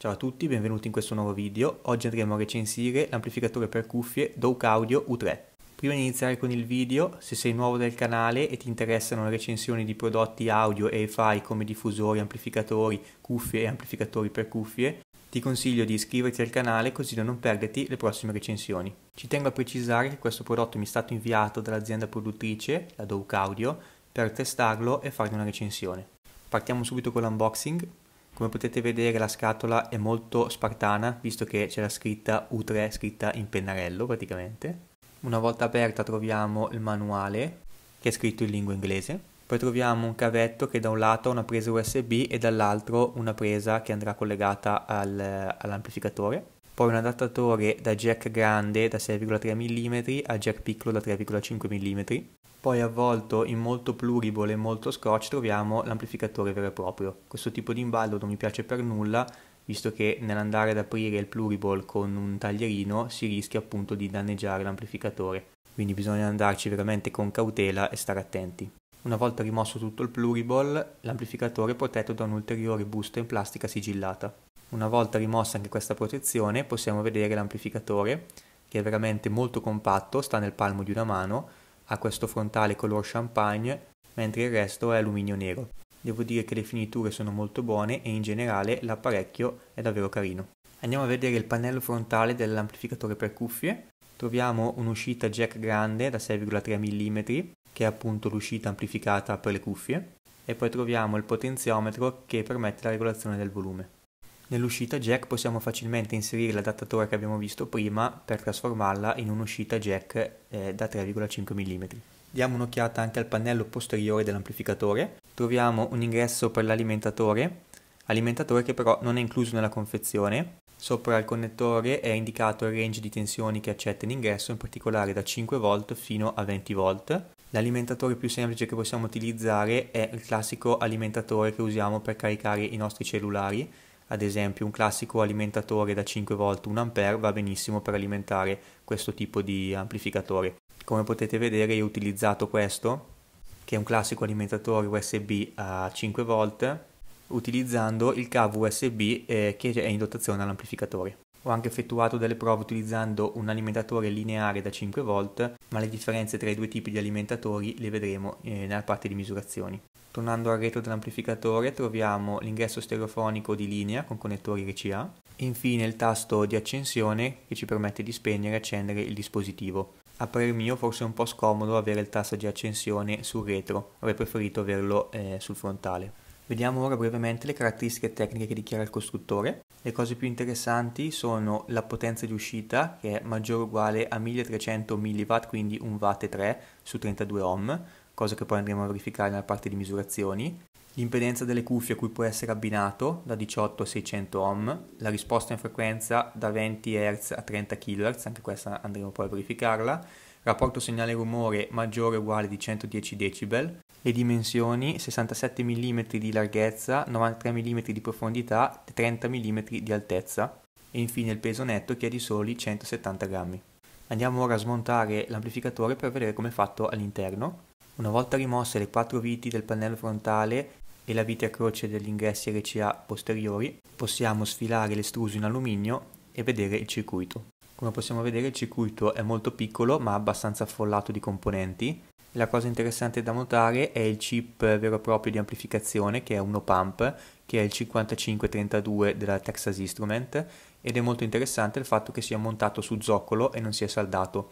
Ciao a tutti, benvenuti in questo nuovo video. Oggi andremo a recensire l'amplificatore per cuffie Doke Audio U3. Prima di iniziare con il video, se sei nuovo del canale e ti interessano le recensioni di prodotti audio e fai come diffusori, amplificatori, cuffie e amplificatori per cuffie, ti consiglio di iscriverti al canale così da non perderti le prossime recensioni. Ci tengo a precisare che questo prodotto mi è stato inviato dall'azienda produttrice, la Doke Audio, per testarlo e farne una recensione. Partiamo subito con l'unboxing. Come potete vedere la scatola è molto spartana, visto che c'è la scritta U3 scritta in pennarello praticamente. Una volta aperta troviamo il manuale, che è scritto in lingua inglese. Poi troviamo un cavetto che da un lato ha una presa USB e dall'altro una presa che andrà collegata al, all'amplificatore. Poi un adattatore da jack grande da 6,3 mm a jack piccolo da 3,5 mm. Poi avvolto in molto pluriball e molto scotch troviamo l'amplificatore vero e proprio. Questo tipo di imballo non mi piace per nulla, visto che nell'andare ad aprire il pluriball con un taglierino si rischia appunto di danneggiare l'amplificatore. Quindi bisogna andarci veramente con cautela e stare attenti. Una volta rimosso tutto il pluriball, l'amplificatore è protetto da un'ulteriore busta in plastica sigillata. Una volta rimossa anche questa protezione possiamo vedere l'amplificatore che è veramente molto compatto, sta nel palmo di una mano ha questo frontale color champagne, mentre il resto è alluminio nero. Devo dire che le finiture sono molto buone e in generale l'apparecchio è davvero carino. Andiamo a vedere il pannello frontale dell'amplificatore per cuffie. Troviamo un'uscita jack grande da 6,3 mm, che è appunto l'uscita amplificata per le cuffie, e poi troviamo il potenziometro che permette la regolazione del volume. Nell'uscita jack possiamo facilmente inserire l'adattatore che abbiamo visto prima per trasformarla in un'uscita jack eh, da 3,5 mm. Diamo un'occhiata anche al pannello posteriore dell'amplificatore. Troviamo un ingresso per l'alimentatore, alimentatore che però non è incluso nella confezione. Sopra al connettore è indicato il range di tensioni che accetta in ingresso, in particolare da 5V fino a 20V. L'alimentatore più semplice che possiamo utilizzare è il classico alimentatore che usiamo per caricare i nostri cellulari, ad esempio un classico alimentatore da 5V 1A va benissimo per alimentare questo tipo di amplificatore. Come potete vedere io ho utilizzato questo, che è un classico alimentatore USB a 5V, utilizzando il cavo USB eh, che è in dotazione all'amplificatore. Ho anche effettuato delle prove utilizzando un alimentatore lineare da 5 volt, ma le differenze tra i due tipi di alimentatori le vedremo eh, nella parte di misurazioni. Tornando al retro dell'amplificatore troviamo l'ingresso stereofonico di linea con connettori RCA e infine il tasto di accensione che ci permette di spegnere e accendere il dispositivo. A parer mio forse è un po' scomodo avere il tasto di accensione sul retro, avrei preferito averlo eh, sul frontale. Vediamo ora brevemente le caratteristiche tecniche che dichiara il costruttore. Le cose più interessanti sono la potenza di uscita che è maggiore o uguale a 1300 mW, quindi 1 W 3 su 32 ohm, cosa che poi andremo a verificare nella parte di misurazioni. L'impedenza delle cuffie a cui può essere abbinato da 18 a 600 ohm, la risposta in frequenza da 20 Hz a 30 kHz, anche questa andremo poi a verificarla, rapporto segnale rumore maggiore o uguale di 110 decibel, le dimensioni 67 mm di larghezza, 93 mm di profondità e 30 mm di altezza e infine il peso netto che è di soli 170 grammi. Andiamo ora a smontare l'amplificatore per vedere come è fatto all'interno. Una volta rimosse le quattro viti del pannello frontale e la vite a croce degli ingressi RCA posteriori, possiamo sfilare l'estruso in alluminio e vedere il circuito. Come possiamo vedere il circuito è molto piccolo ma abbastanza affollato di componenti, la cosa interessante da notare è il chip vero e proprio di amplificazione che è un op-amp che è il 5532 della Texas Instrument ed è molto interessante il fatto che sia montato su zoccolo e non sia saldato.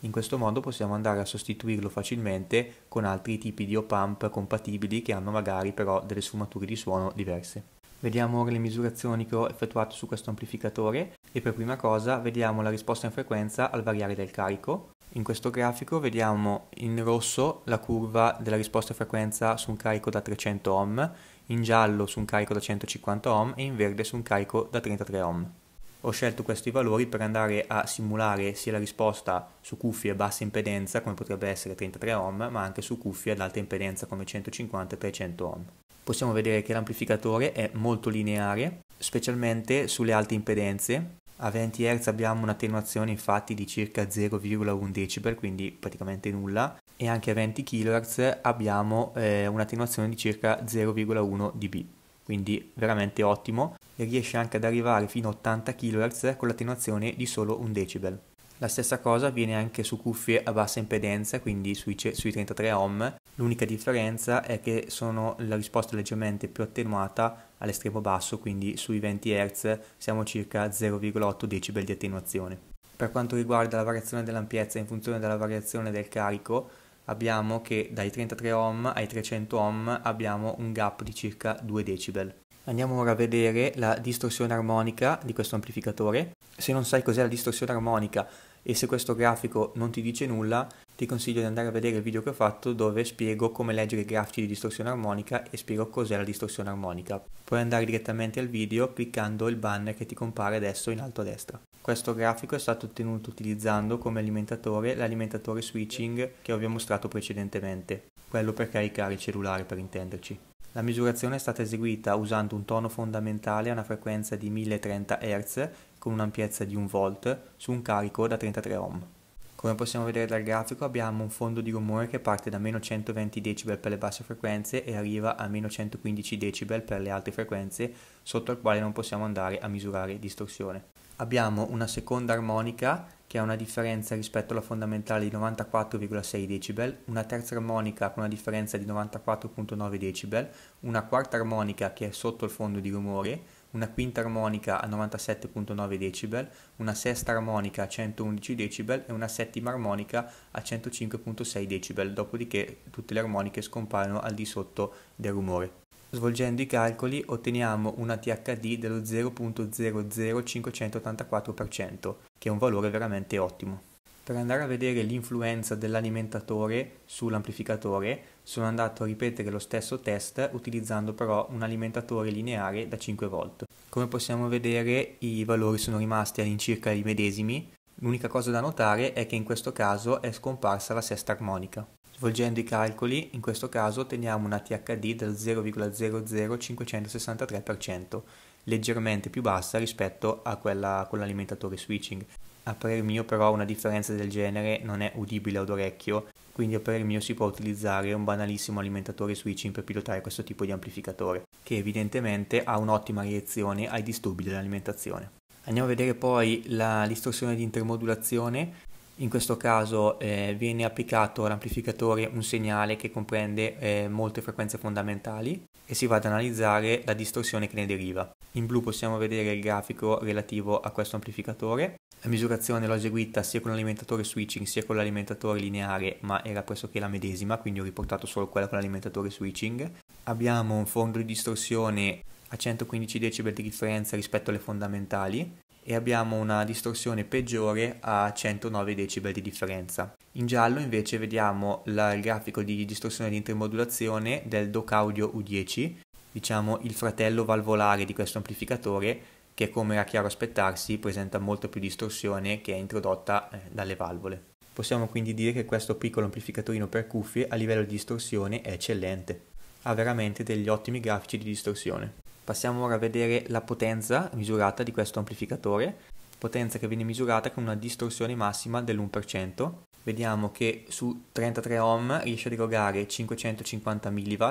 In questo modo possiamo andare a sostituirlo facilmente con altri tipi di op-amp compatibili che hanno magari però delle sfumature di suono diverse. Vediamo ora le misurazioni che ho effettuato su questo amplificatore e per prima cosa vediamo la risposta in frequenza al variare del carico in questo grafico vediamo in rosso la curva della risposta a frequenza su un carico da 300 ohm, in giallo su un carico da 150 ohm e in verde su un carico da 33 ohm. Ho scelto questi valori per andare a simulare sia la risposta su cuffie a bassa impedenza, come potrebbe essere 33 ohm, ma anche su cuffie ad alta impedenza come 150 e 300 ohm. Possiamo vedere che l'amplificatore è molto lineare, specialmente sulle alte impedenze, a 20 Hz abbiamo un'attenuazione infatti di circa 0,1 decibel, quindi praticamente nulla, e anche a 20 kHz abbiamo eh, un'attenuazione di circa 0,1 dB, quindi veramente ottimo, e riesce anche ad arrivare fino a 80 kHz con l'attenuazione di solo 1 decibel. La stessa cosa avviene anche su cuffie a bassa impedenza, quindi sui, sui 33 ohm, l'unica differenza è che sono la risposta leggermente più attenuata all'estremo basso, quindi sui 20 Hz siamo circa 0,8 decibel di attenuazione. Per quanto riguarda la variazione dell'ampiezza in funzione della variazione del carico, abbiamo che dai 33 ohm ai 300 ohm abbiamo un gap di circa 2 decibel. Andiamo ora a vedere la distorsione armonica di questo amplificatore. Se non sai cos'è la distorsione armonica, e se questo grafico non ti dice nulla ti consiglio di andare a vedere il video che ho fatto dove spiego come leggere i grafici di distorsione armonica e spiego cos'è la distorsione armonica. Puoi andare direttamente al video cliccando il banner che ti compare adesso in alto a destra. Questo grafico è stato ottenuto utilizzando come alimentatore l'alimentatore switching che vi ho mostrato precedentemente, quello per caricare il cellulare per intenderci. La misurazione è stata eseguita usando un tono fondamentale a una frequenza di 1030 Hz con un'ampiezza di 1 volt su un carico da 33 ohm. Come possiamo vedere dal grafico abbiamo un fondo di rumore che parte da meno 120 dB per le basse frequenze e arriva a meno 115 dB per le alte frequenze sotto al quale non possiamo andare a misurare distorsione. Abbiamo una seconda armonica che ha una differenza rispetto alla fondamentale di 94,6 dB, una terza armonica con una differenza di 94,9 dB, una quarta armonica che è sotto il fondo di rumore, una quinta armonica a 97.9 decibel, una sesta armonica a 111 decibel e una settima armonica a 105.6 decibel, dopodiché tutte le armoniche scompaiono al di sotto del rumore. Svolgendo i calcoli otteniamo una THD dello 0.00584%, che è un valore veramente ottimo. Per andare a vedere l'influenza dell'alimentatore sull'amplificatore sono andato a ripetere lo stesso test utilizzando però un alimentatore lineare da 5 volt. Come possiamo vedere i valori sono rimasti all'incirca i medesimi, l'unica cosa da notare è che in questo caso è scomparsa la sesta armonica. Svolgendo i calcoli, in questo caso otteniamo una THD del 0,00563%, leggermente più bassa rispetto a quella con l'alimentatore switching. A parer mio però una differenza del genere non è udibile ad orecchio quindi per il mio si può utilizzare un banalissimo alimentatore switching per pilotare questo tipo di amplificatore, che evidentemente ha un'ottima reazione ai disturbi dell'alimentazione. Andiamo a vedere poi la distorsione di intermodulazione in questo caso eh, viene applicato all'amplificatore un segnale che comprende eh, molte frequenze fondamentali e si va ad analizzare la distorsione che ne deriva. In blu possiamo vedere il grafico relativo a questo amplificatore. La misurazione l'ho eseguita sia con l'alimentatore switching sia con l'alimentatore lineare, ma era pressoché la medesima, quindi ho riportato solo quella con l'alimentatore switching. Abbiamo un fondo di distorsione a 115 dB di differenza rispetto alle fondamentali e abbiamo una distorsione peggiore a 109 decibel di differenza. In giallo invece vediamo la, il grafico di distorsione di intermodulazione del DOC Audio U10, diciamo il fratello valvolare di questo amplificatore che come era chiaro aspettarsi presenta molto più distorsione che è introdotta eh, dalle valvole. Possiamo quindi dire che questo piccolo amplificatorino per cuffie a livello di distorsione è eccellente. Ha veramente degli ottimi grafici di distorsione. Passiamo ora a vedere la potenza misurata di questo amplificatore, potenza che viene misurata con una distorsione massima dell'1%. Vediamo che su 33 ohm riesce a erogare 550 mW,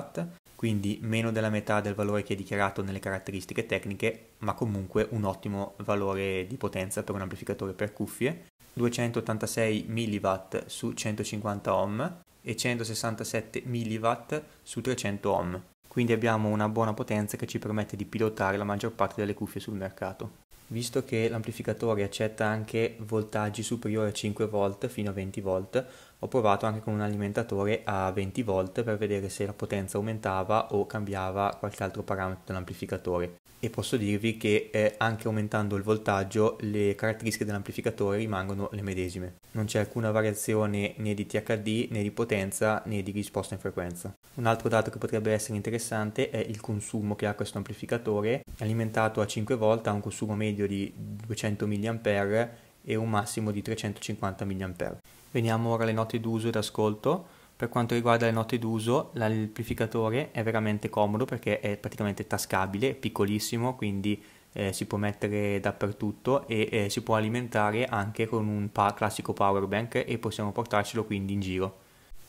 quindi meno della metà del valore che è dichiarato nelle caratteristiche tecniche, ma comunque un ottimo valore di potenza per un amplificatore per cuffie. 286 mW su 150 ohm e 167 mW su 300 ohm quindi abbiamo una buona potenza che ci permette di pilotare la maggior parte delle cuffie sul mercato. Visto che l'amplificatore accetta anche voltaggi superiori a 5V fino a 20V, ho provato anche con un alimentatore a 20 volt per vedere se la potenza aumentava o cambiava qualche altro parametro dell'amplificatore e posso dirvi che eh, anche aumentando il voltaggio le caratteristiche dell'amplificatore rimangono le medesime. Non c'è alcuna variazione né di THD né di potenza né di risposta in frequenza. Un altro dato che potrebbe essere interessante è il consumo che ha questo amplificatore. Alimentato a 5 volt ha un consumo medio di 200 mAh e un massimo di 350 mAh. Veniamo ora alle note d'uso ed ascolto. Per quanto riguarda le note d'uso, l'amplificatore è veramente comodo perché è praticamente tascabile, è piccolissimo, quindi eh, si può mettere dappertutto e eh, si può alimentare anche con un pa classico power bank e possiamo portarcelo quindi in giro.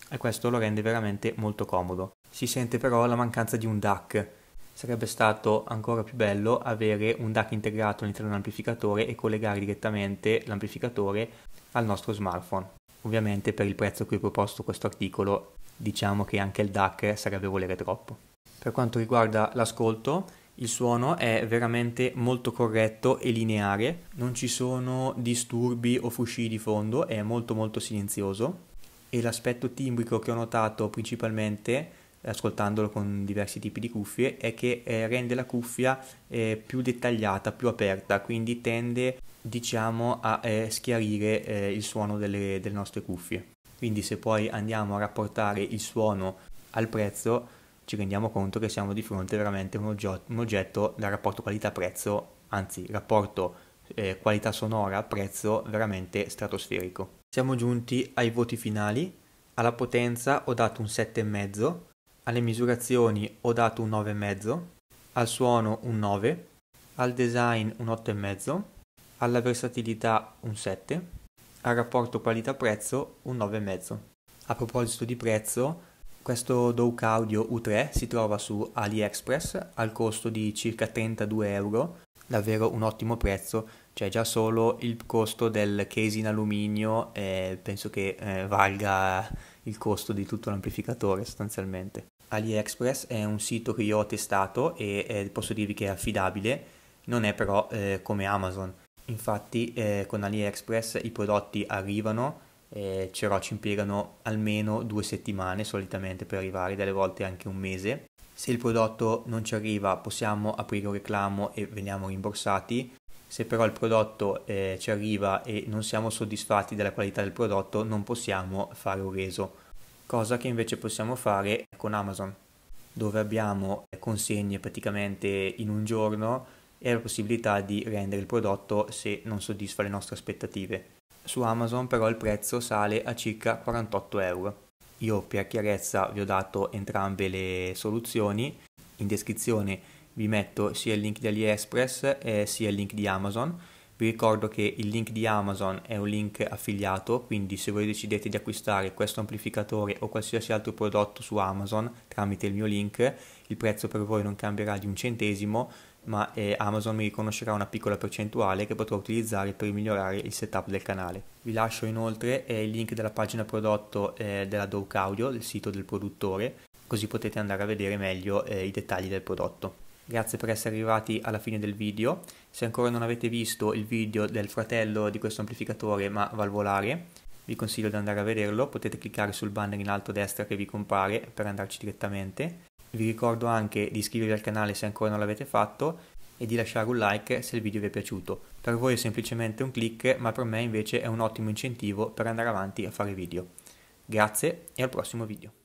E questo lo rende veramente molto comodo. Si sente però la mancanza di un DAC. Sarebbe stato ancora più bello avere un DAC integrato all'interno dell'amplificatore e collegare direttamente l'amplificatore al nostro smartphone. Ovviamente per il prezzo a cui è proposto questo articolo diciamo che anche il DAC sarebbe volere troppo. Per quanto riguarda l'ascolto, il suono è veramente molto corretto e lineare, non ci sono disturbi o frusci di fondo, è molto molto silenzioso e l'aspetto timbrico che ho notato principalmente ascoltandolo con diversi tipi di cuffie è che eh, rende la cuffia eh, più dettagliata, più aperta, quindi tende diciamo a eh, schiarire eh, il suono delle, delle nostre cuffie. Quindi se poi andiamo a rapportare il suono al prezzo ci rendiamo conto che siamo di fronte veramente a un, un oggetto dal rapporto qualità-prezzo, anzi rapporto eh, qualità sonora, prezzo veramente stratosferico. Siamo giunti ai voti finali, alla potenza ho dato un 7,5, alle misurazioni ho dato un 9,5, al suono un 9, al design un 8,5 alla versatilità un 7, al rapporto qualità-prezzo un 9,5. A proposito di prezzo, questo Doke Audio U3 si trova su AliExpress al costo di circa 32 euro, davvero un ottimo prezzo, cioè già solo il costo del case in alluminio eh, penso che eh, valga il costo di tutto l'amplificatore sostanzialmente. AliExpress è un sito che io ho testato e eh, posso dirvi che è affidabile, non è però eh, come Amazon Infatti eh, con AliExpress i prodotti arrivano, eh, però ci impiegano almeno due settimane solitamente per arrivare, delle volte anche un mese. Se il prodotto non ci arriva possiamo aprire un reclamo e veniamo rimborsati. Se però il prodotto eh, ci arriva e non siamo soddisfatti della qualità del prodotto non possiamo fare un reso, cosa che invece possiamo fare con Amazon, dove abbiamo eh, consegne praticamente in un giorno e la possibilità di rendere il prodotto se non soddisfa le nostre aspettative. Su Amazon però il prezzo sale a circa 48 euro. Io per chiarezza vi ho dato entrambe le soluzioni, in descrizione vi metto sia il link di AliExpress eh, sia il link di Amazon. Vi ricordo che il link di Amazon è un link affiliato, quindi se voi decidete di acquistare questo amplificatore o qualsiasi altro prodotto su Amazon tramite il mio link, il prezzo per voi non cambierà di un centesimo, ma eh, Amazon mi riconoscerà una piccola percentuale che potrò utilizzare per migliorare il setup del canale. Vi lascio inoltre eh, il link della pagina prodotto eh, della Doc Audio, del sito del produttore, così potete andare a vedere meglio eh, i dettagli del prodotto. Grazie per essere arrivati alla fine del video. Se ancora non avete visto il video del fratello di questo amplificatore, ma valvolare, vi consiglio di andare a vederlo. Potete cliccare sul banner in alto a destra che vi compare per andarci direttamente. Vi ricordo anche di iscrivervi al canale se ancora non l'avete fatto e di lasciare un like se il video vi è piaciuto. Per voi è semplicemente un click, ma per me invece è un ottimo incentivo per andare avanti a fare video. Grazie e al prossimo video.